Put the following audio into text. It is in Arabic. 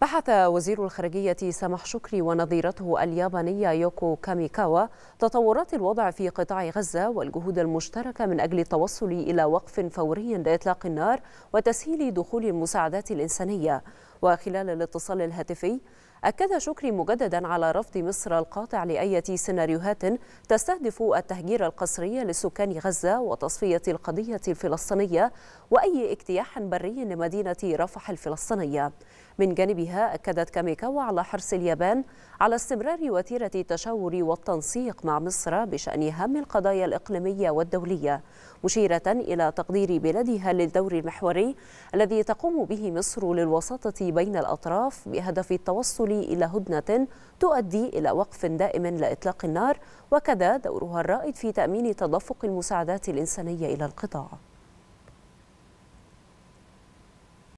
بحث وزير الخارجية سمح شكري ونظيرته اليابانية يوكو كاميكاوا تطورات الوضع في قطاع غزة والجهود المشتركة من أجل التوصل إلى وقف فوري لإطلاق النار وتسهيل دخول المساعدات الإنسانية وخلال الاتصال الهاتفي أكد شكري مجددا على رفض مصر القاطع لأية سيناريوهات تستهدف التهجير القسري لسكان غزة وتصفية القضية الفلسطينية وأي اجتياح بري لمدينة رفح الفلسطينية من جانبها أكدت كاميكاوا على حرص اليابان على استمرار وتيرة التشاور والتنسيق مع مصر بشأن هام القضايا الإقليمية والدولية مشيرة إلى تقدير بلادها للدور المحوري الذي تقوم به مصر للوساطة بين الأطراف بهدف التوصل إلى هدنة تؤدي إلى وقف دائم لإطلاق النار وكذا دورها الرائد في تأمين تدفق المساعدات الإنسانية إلى القطاع